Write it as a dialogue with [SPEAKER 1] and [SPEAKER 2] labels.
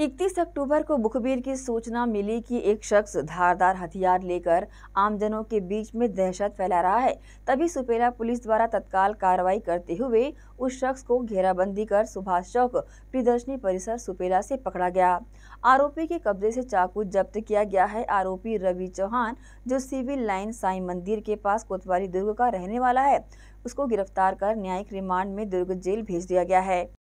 [SPEAKER 1] इकतीस अक्टूबर को मुखबिर की सूचना मिली कि एक शख्स धारदार हथियार लेकर आमजनों के बीच में दहशत फैला रहा है तभी सुपेला पुलिस द्वारा तत्काल कार्रवाई करते हुए उस शख्स को घेराबंदी कर सुभाष चौक प्रदर्शनी परिसर सुपेला से पकड़ा गया आरोपी के कब्जे से चाकू जब्त किया गया है आरोपी रवि चौहान जो सिविल लाइन साई मंदिर के पास कोतवाली दुर्ग का रहने वाला है उसको गिरफ्तार कर न्यायिक रिमांड में दुर्ग जेल भेज दिया गया है